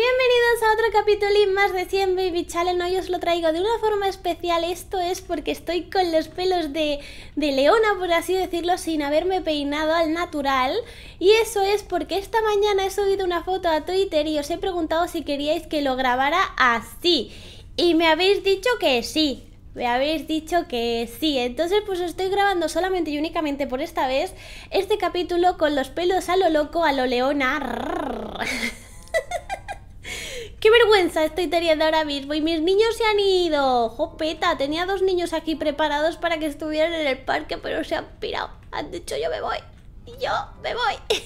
Bienvenidos a otro capítulo más de 100 Baby Challenge. Hoy os lo traigo de una forma especial. Esto es porque estoy con los pelos de, de leona, por así decirlo, sin haberme peinado al natural. Y eso es porque esta mañana he subido una foto a Twitter y os he preguntado si queríais que lo grabara así. Y me habéis dicho que sí. Me habéis dicho que sí, entonces pues estoy grabando solamente y únicamente por esta vez este capítulo con los pelos a lo loco, a lo leona. ¡Qué vergüenza estoy teniendo ahora mismo! ¡Y mis niños se han ido! ¡Jopeta! Tenía dos niños aquí preparados para que estuvieran en el parque, pero se han pirado. Han dicho, yo me voy yo me voy.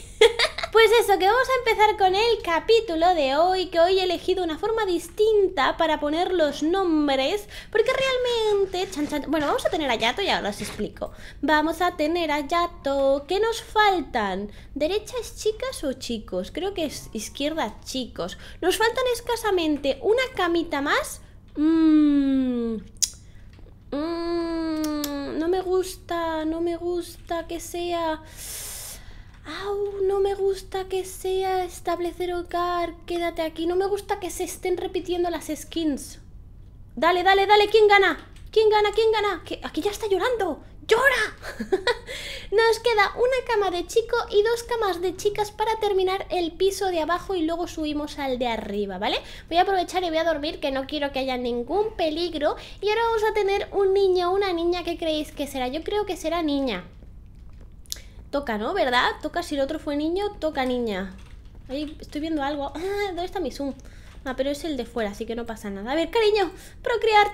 Pues eso, que vamos a empezar con el capítulo de hoy, que hoy he elegido una forma distinta para poner los nombres, porque realmente... Chan, chan, bueno, vamos a tener a Yato y ahora os explico. Vamos a tener a Yato. ¿Qué nos faltan? ¿Derechas chicas o chicos? Creo que es izquierda chicos. Nos faltan escasamente una camita más. Mmm... Mmm no me gusta, no me gusta que sea... ah no me gusta que sea establecer hogar, quédate aquí. No me gusta que se estén repitiendo las skins. Dale, dale, dale, ¿quién gana? ¿Quién gana? ¿Quién gana? que Aquí ya está llorando. ¡Llora! Nos queda una cama de chico y dos camas de chicas para terminar el piso de abajo y luego subimos al de arriba, ¿vale? Voy a aprovechar y voy a dormir que no quiero que haya ningún peligro y ahora vamos a tener un niño o una niña, ¿qué creéis que será? Yo creo que será niña. Toca, ¿no? ¿Verdad? Toca, si el otro fue niño, toca niña. Ahí estoy viendo algo. Ah, ¿dónde está mi Zoom? Ah, pero es el de fuera, así que no pasa nada. A ver, cariño, procrear.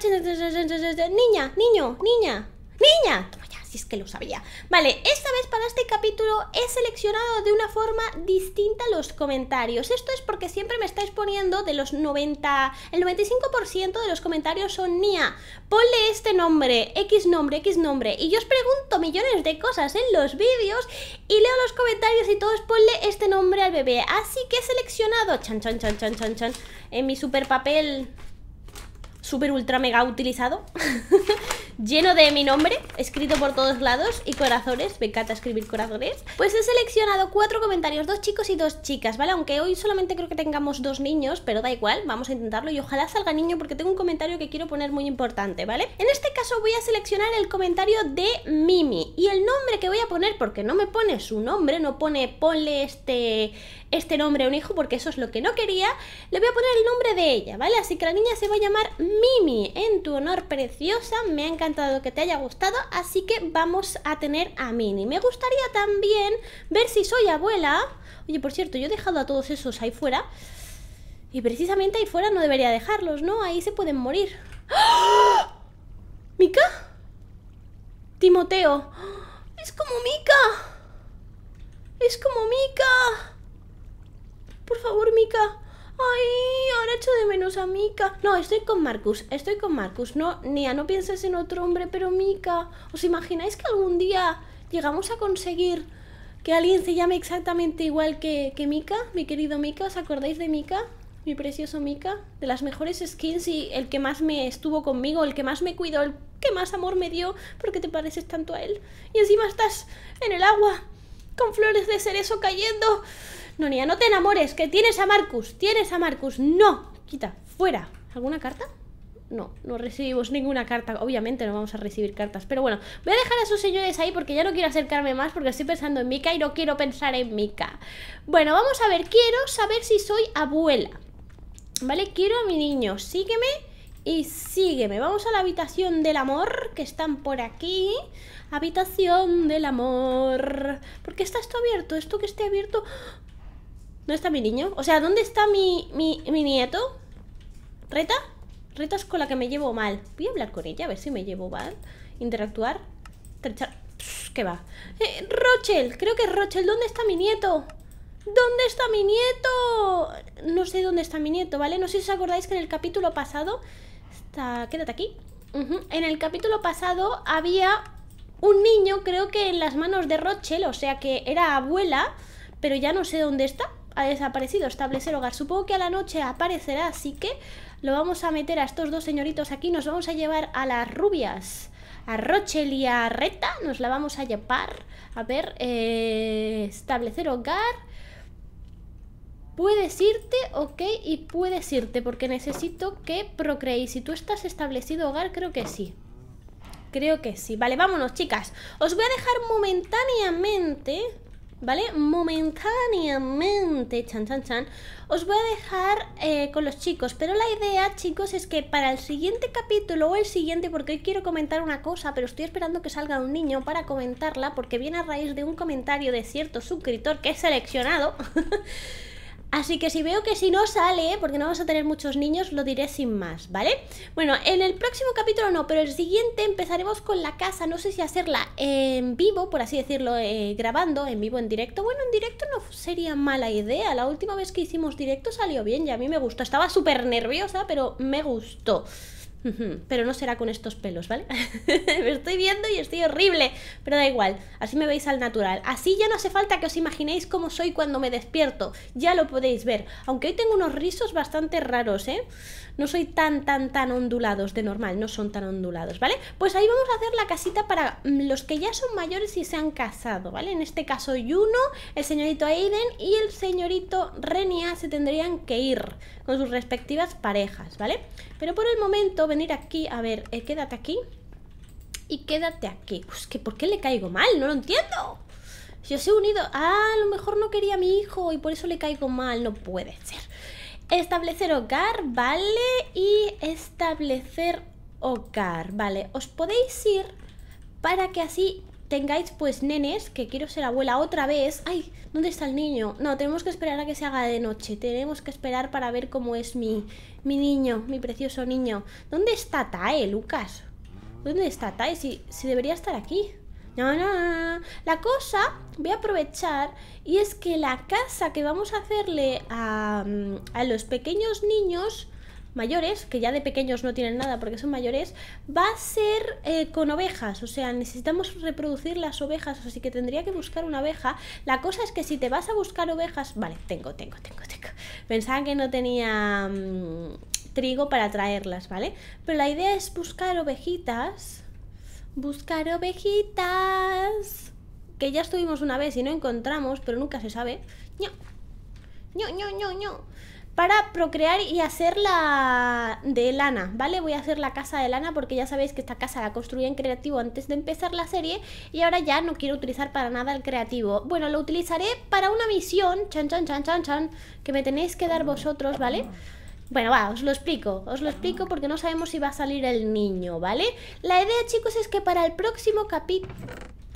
Niña, niño, niña. Niña, toma ya, si es que lo sabía. Vale, esta vez para este capítulo he seleccionado de una forma distinta los comentarios. Esto es porque siempre me estáis poniendo de los 90, el 95% de los comentarios son Nia. Ponle este nombre, X nombre, X nombre. Y yo os pregunto millones de cosas en los vídeos y leo los comentarios y todos ponle este nombre al bebé. Así que he seleccionado, chan, chan, chan, chan, chan, chan, en mi super papel super ultra mega utilizado lleno de mi nombre, escrito por todos lados y corazones, me encanta escribir corazones. Pues he seleccionado cuatro comentarios, dos chicos y dos chicas, ¿vale? Aunque hoy solamente creo que tengamos dos niños, pero da igual, vamos a intentarlo y ojalá salga niño porque tengo un comentario que quiero poner muy importante, ¿vale? En este caso voy a seleccionar el comentario de Mimi y el nombre que voy a poner, porque no me pone su nombre, no pone ponle este, este nombre a un hijo porque eso es lo que no quería, le voy a poner el nombre de ella, ¿vale? Así que la niña se va a llamar Mimi, en tu honor preciosa, me ha encantado que te haya gustado, así que vamos a tener a Mini. Me gustaría también ver si soy abuela. Oye, por cierto, yo he dejado a todos esos ahí fuera. Y precisamente ahí fuera no debería dejarlos, ¿no? Ahí se pueden morir. ¡Ah! Mica. ¿Mika? Timoteo. ¡Ah! Es como Mika. Es como Mika. Por favor, Mika. Ay, ahora echo de menos a Mika. No, estoy con Marcus, estoy con Marcus. No, Nia, no pienses en otro hombre, pero Mika. ¿Os imagináis que algún día llegamos a conseguir que alguien se llame exactamente igual que, que Mika? Mi querido Mika, ¿os acordáis de Mika? Mi precioso Mika. De las mejores skins y el que más me estuvo conmigo, el que más me cuidó, el que más amor me dio, porque te pareces tanto a él. Y encima estás en el agua, con flores de cerezo cayendo. No, niña, no te enamores, que tienes a Marcus, tienes a Marcus. No, quita, fuera. ¿Alguna carta? No, no recibimos ninguna carta. Obviamente no vamos a recibir cartas. Pero bueno, voy a dejar a sus señores ahí porque ya no quiero acercarme más porque estoy pensando en Mika y no quiero pensar en Mika. Bueno, vamos a ver. Quiero saber si soy abuela. ¿Vale? Quiero a mi niño. Sígueme y sígueme. Vamos a la habitación del amor que están por aquí. Habitación del amor. ¿Por qué está esto abierto? Esto que esté abierto... ¿Dónde está mi niño? O sea, ¿dónde está mi, nieto? ¿Reta? Reta es con la que me llevo mal. Voy a hablar con ella, a ver si me llevo mal. Interactuar. ¿Qué va? Eh, Rochel, creo que es Rochel. ¿Dónde está mi nieto? ¿Dónde está mi nieto? No sé dónde está mi nieto, ¿vale? No sé si os acordáis que en el capítulo pasado... Está... Quédate aquí. En el capítulo pasado había un niño, creo que en las manos de Rochel, o sea que era abuela, pero ya no sé dónde está ha desaparecido, establecer hogar. Supongo que a la noche aparecerá, así que lo vamos a meter a estos dos señoritos aquí. Nos vamos a llevar a las rubias, a Rochel y a Reta. Nos la vamos a llevar. A ver, eh, establecer hogar. Puedes irte, ok, y puedes irte, porque necesito que procreéis. Si tú estás establecido hogar, creo que sí. Creo que sí. Vale, vámonos, chicas. Os voy a dejar momentáneamente ¿vale? Momentáneamente, chan, chan, chan, os voy a dejar eh, con los chicos, pero la idea, chicos, es que para el siguiente capítulo o el siguiente, porque hoy quiero comentar una cosa, pero estoy esperando que salga un niño para comentarla, porque viene a raíz de un comentario de cierto suscriptor que he seleccionado. Así que si veo que si no sale, porque no vamos a tener muchos niños, lo diré sin más, ¿vale? Bueno, en el próximo capítulo no, pero el siguiente empezaremos con la casa, no sé si hacerla en vivo, por así decirlo, eh, grabando, en vivo, en directo. Bueno, en directo no sería mala idea, la última vez que hicimos directo salió bien y a mí me gustó, estaba súper nerviosa, pero me gustó. Pero no será con estos pelos, ¿vale? me estoy viendo y estoy horrible, pero da igual, así me veis al natural. Así ya no hace falta que os imaginéis cómo soy cuando me despierto, ya lo podéis ver. Aunque hoy tengo unos rizos bastante raros, ¿eh? No soy tan, tan, tan ondulados de normal, no son tan ondulados, ¿vale? Pues ahí vamos a hacer la casita para mm, los que ya son mayores y se han casado, ¿vale? En este caso Juno, el señorito Aiden y el señorito Renia se tendrían que ir con sus respectivas parejas, ¿vale? Pero por el momento venir aquí, a ver, eh, quédate aquí y quédate aquí. Pues, ¿por qué le caigo mal? No lo entiendo. Si os he unido, ah, a lo mejor no quería a mi hijo y por eso le caigo mal, no puede ser. Establecer hogar, vale, y establecer hogar, vale. Os podéis ir para que así tengáis pues nenes, que quiero ser abuela otra vez. ¡Ay! ¿Dónde está el niño? No, tenemos que esperar a que se haga de noche. Tenemos que esperar para ver cómo es mi, mi niño, mi precioso niño. ¿Dónde está Tae, Lucas? ¿Dónde está Tae? Si, si debería estar aquí. No, no, La cosa, voy a aprovechar, y es que la casa que vamos a hacerle a, mm, a los pequeños niños mayores, que ya de pequeños no tienen nada porque son mayores, va a ser eh, con ovejas, o sea, necesitamos reproducir las ovejas, así que tendría que buscar una oveja. La cosa es que si te vas a buscar ovejas, vale, tengo, tengo, tengo, tengo. Pensaba que no tenía mm, trigo para traerlas, ¿vale? Pero la idea es buscar ovejitas, buscar ovejitas, que ya estuvimos una vez y no encontramos, pero nunca se sabe. ño, ño, ño, ño para procrear y hacer la de lana, ¿vale? Voy a hacer la casa de lana porque ya sabéis que esta casa la construí en creativo antes de empezar la serie y ahora ya no quiero utilizar para nada el creativo. Bueno, lo utilizaré para una misión, chan chan chan chan chan, que me tenéis que dar vosotros, ¿vale? Bueno, va, os lo explico, os lo explico porque no sabemos si va a salir el niño, ¿vale? La idea, chicos, es que para el próximo capítulo...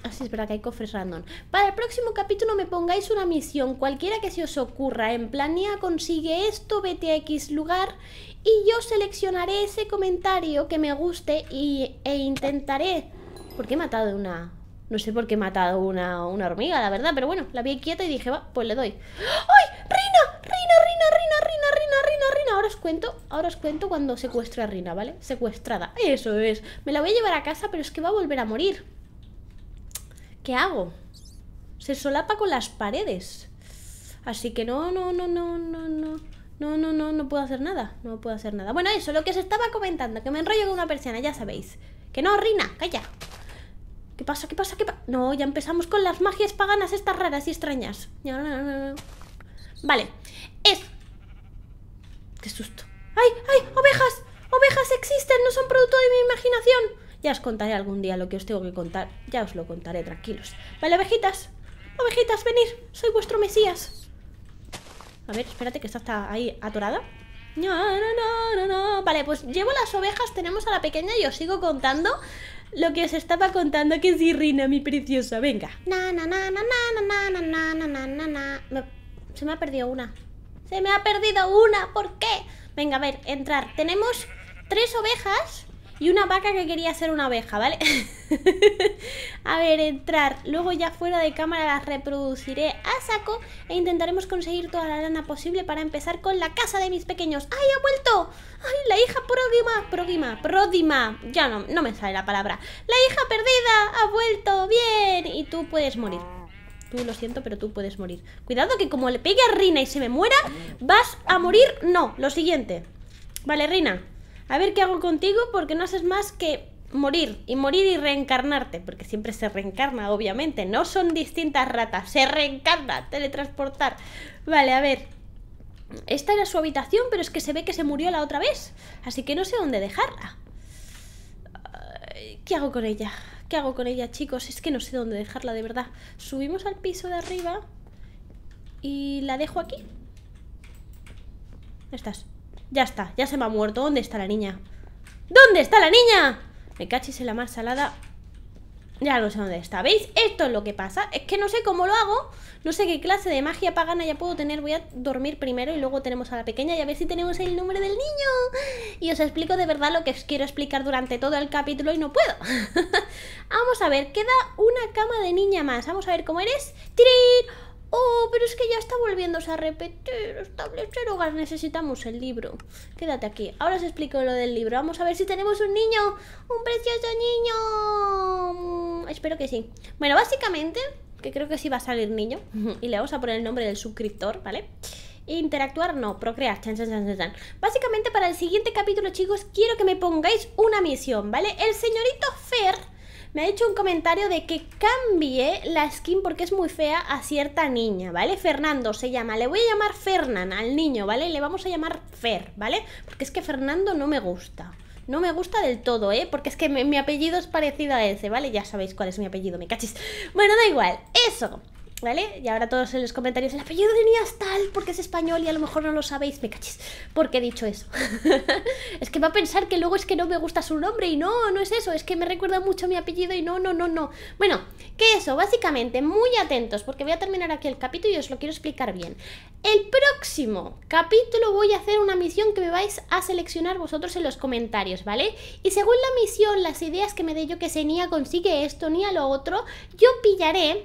Así ah, es verdad que hay cofres random. Para el próximo capítulo me pongáis una misión, cualquiera que se os ocurra. En planía consigue esto, vete a X lugar y yo seleccionaré ese comentario que me guste y, e intentaré... Porque he matado una...? No sé por qué he matado una, una hormiga, la verdad, pero bueno, la vi quieta y dije, va, pues le doy. ¡Ay! ¡Rina! ¡Rina, Rina, Rina, Rina, Rina, Rina, Rina! Ahora os cuento, ahora os cuento cuando secuestro a Rina, ¿vale? Secuestrada, eso es. Me la voy a llevar a casa, pero es que va a volver a morir. ¿Qué hago? Se solapa con las paredes. Así que no, no, no, no, no, no. No, no, no, no puedo hacer nada. No puedo hacer nada. Bueno, eso, lo que se estaba comentando, que me enrollo con una persiana, ya sabéis. Que no, Rina, calla. ¿Qué pasa? ¿Qué pasa? ¿Qué pasa? No, ya empezamos con las magias paganas estas raras y extrañas. Vale. Es. Qué susto. ¡Ay! ¡Ay! ¡Ovejas! Ya os contaré algún día lo que os tengo que contar. Ya os lo contaré, tranquilos. Vale, ovejitas. Ovejitas, venid. Soy vuestro mesías. A ver, espérate que está está ahí atorada. No, no, no, no, Vale, pues llevo las ovejas, tenemos a la pequeña y os sigo contando lo que os estaba contando que es Irina, mi preciosa. Venga. Se me ha perdido una. Se me ha perdido una. ¿Por qué? Venga, a ver, entrar. Tenemos tres ovejas y una vaca que quería ser una abeja, ¿vale? a ver, entrar. Luego ya fuera de cámara la reproduciré a saco e intentaremos conseguir toda la lana posible para empezar con la casa de mis pequeños. ¡Ay, ha vuelto! ¡Ay, la hija pródima! Pródima, pródima. Ya no, no me sale la palabra. La hija perdida ha vuelto. Bien. Y tú puedes morir. Tú lo siento, pero tú puedes morir. Cuidado que como le pegue a Rina y se me muera, vas a morir. No, lo siguiente. Vale, Rina, a ver qué hago contigo porque no haces más que morir y morir y reencarnarte, porque siempre se reencarna, obviamente, no son distintas ratas, se reencarna, teletransportar. Vale, a ver. Esta era su habitación, pero es que se ve que se murió la otra vez, así que no sé dónde dejarla. ¿Qué hago con ella? ¿Qué hago con ella, chicos? Es que no sé dónde dejarla, de verdad. Subimos al piso de arriba y la dejo aquí. Estás. Ya está, ya se me ha muerto. ¿Dónde está la niña? ¿Dónde está la niña? Me cachis en la más salada. Ya no sé dónde está. ¿Veis? Esto es lo que pasa. Es que no sé cómo lo hago. No sé qué clase de magia pagana ya puedo tener. Voy a dormir primero y luego tenemos a la pequeña y a ver si tenemos el nombre del niño. Y os explico de verdad lo que os quiero explicar durante todo el capítulo y no puedo. Vamos a ver, queda una cama de niña más. Vamos a ver cómo eres. Oh, pero es que ya está volviéndose a repetir. Establecer hogar, necesitamos el libro. Quédate aquí. Ahora os explico lo del libro. Vamos a ver si tenemos un niño. Un precioso niño. Mm, espero que sí. Bueno, básicamente, que creo que sí va a salir niño. y le vamos a poner el nombre del suscriptor, ¿vale? Interactuar, no, procrear. Chan, Básicamente, para el siguiente capítulo, chicos, quiero que me pongáis una misión, ¿vale? El señorito Fer me ha hecho un comentario de que cambie la skin porque es muy fea a cierta niña, ¿vale? Fernando se llama, le voy a llamar Fernan al niño, ¿vale? Le vamos a llamar Fer, ¿vale? Porque es que Fernando no me gusta. No me gusta del todo, ¿eh? Porque es que mi, mi apellido es parecido a ese, ¿vale? Ya sabéis cuál es mi apellido, me cachis. Bueno, da igual, eso. ¿Vale? Y ahora todos en los comentarios el apellido de tal porque es español y a lo mejor no lo sabéis, me cachis. Porque he dicho eso. es que va a pensar que luego es que no me gusta su nombre y no, no es eso, es que me recuerda mucho mi apellido y no, no, no, no. Bueno, que eso, básicamente, muy atentos porque voy a terminar aquí el capítulo y os lo quiero explicar bien. El próximo capítulo voy a hacer una misión que me vais a seleccionar vosotros en los comentarios, ¿vale? Y según la misión, las ideas que me dé yo que se Nia consigue esto, ni a lo otro, yo pillaré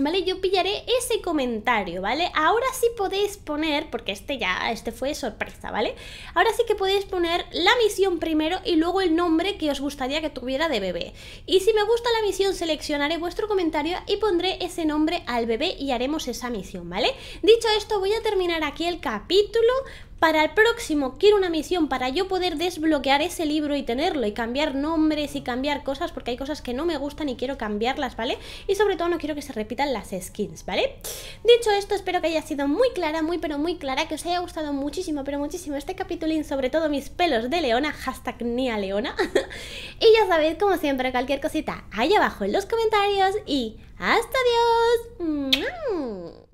¿Vale? Yo pillaré ese comentario, ¿vale? Ahora sí podéis poner, porque este ya, este fue sorpresa, ¿vale? Ahora sí que podéis poner la misión primero y luego el nombre que os gustaría que tuviera de bebé. Y si me gusta la misión, seleccionaré vuestro comentario y pondré ese nombre al bebé y haremos esa misión, ¿vale? Dicho esto, voy a terminar aquí el capítulo, para el próximo quiero una misión para yo poder desbloquear ese libro y tenerlo y cambiar nombres y cambiar cosas porque hay cosas que no me gustan y quiero cambiarlas, ¿vale? Y sobre todo no quiero que se repitan las skins, ¿vale? Dicho esto, espero que haya sido muy clara, muy pero muy clara, que os haya gustado muchísimo, pero muchísimo este capítulo sobre todo mis pelos de leona, hashtag Nia leona. y ya sabéis, como siempre, cualquier cosita ahí abajo en los comentarios y ¡hasta Dios!